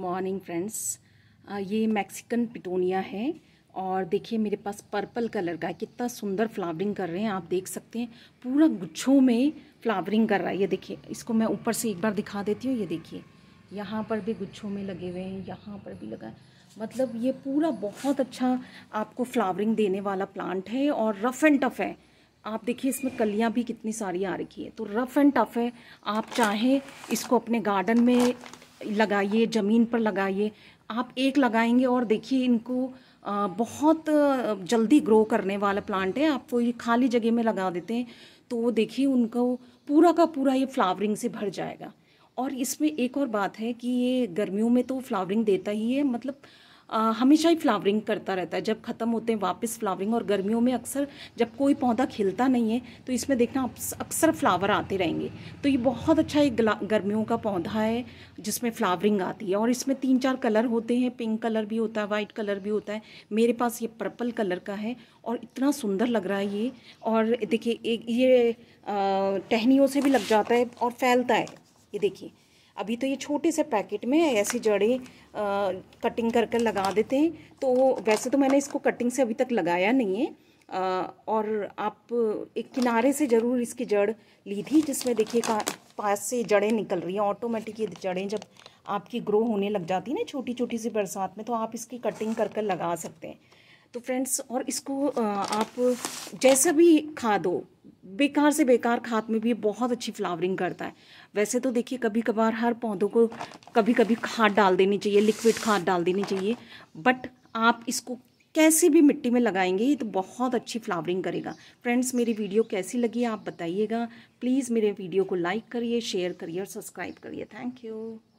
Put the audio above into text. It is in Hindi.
मॉर्निंग फ्रेंड्स ये मैक्सिकन पिटोनिया है और देखिए मेरे पास पर्पल कलर का है कितना सुंदर फ्लावरिंग कर रहे हैं आप देख सकते हैं पूरा गुच्छों में फ्लावरिंग कर रहा है ये देखिए इसको मैं ऊपर से एक बार दिखा देती हूँ ये देखिए यहाँ पर भी गुच्छों में लगे हुए हैं यहाँ पर भी लगा मतलब ये पूरा बहुत अच्छा आपको फ्लावरिंग देने वाला प्लांट है और रफ़ एंड टफ़ है आप देखिए इसमें कलियाँ भी कितनी सारी आ रखी है तो रफ़ एंड टफ़ है आप चाहें इसको अपने गार्डन में लगाइए ज़मीन पर लगाइए आप एक लगाएंगे और देखिए इनको बहुत जल्दी ग्रो करने वाला प्लांट है आप कोई खाली जगह में लगा देते हैं तो देखिए उनको पूरा का पूरा ये फ्लावरिंग से भर जाएगा और इसमें एक और बात है कि ये गर्मियों में तो फ्लावरिंग देता ही है मतलब हमेशा ही फ्लावरिंग करता रहता है जब ख़त्म होते हैं वापस फ्लावरिंग और गर्मियों में अक्सर जब कोई पौधा खिलता नहीं है तो इसमें देखना अक्सर फ्लावर आते रहेंगे तो ये बहुत अच्छा एक गर्मियों का पौधा है जिसमें फ्लावरिंग आती है और इसमें तीन चार कलर होते हैं पिंक कलर भी होता है वाइट कलर भी होता है मेरे पास ये पर्पल कलर का है और इतना सुंदर लग रहा है ये और देखिए एक ये टहनियों से भी लग जाता है और फैलता है ये देखिए अभी तो ये छोटे से पैकेट में ऐसी जड़ें कटिंग कर कर लगा देते हैं तो वैसे तो मैंने इसको कटिंग से अभी तक लगाया नहीं है आ, और आप एक किनारे से ज़रूर इसकी जड़ ली थी जिसमें देखिए पास से जड़ें निकल रही हैं ऑटोमेटिक ये जड़ें जब आपकी ग्रो होने लग जाती है ना छोटी छोटी सी बरसात में तो आप इसकी कटिंग कर कर लगा सकते हैं तो फ्रेंड्स और इसको आप जैसा भी खा दो बेकार से बेकार खाद में भी बहुत अच्छी फ्लावरिंग करता है वैसे तो देखिए कभी कभार हर पौधों को कभी कभी खाद डाल देनी चाहिए लिक्विड खाद डाल देनी चाहिए बट आप इसको कैसे भी मिट्टी में लगाएंगे ये तो बहुत अच्छी फ्लावरिंग करेगा फ्रेंड्स मेरी वीडियो कैसी लगी आप बताइएगा प्लीज़ मेरे वीडियो को लाइक करिए शेयर करिए और सब्सक्राइब करिए थैंक यू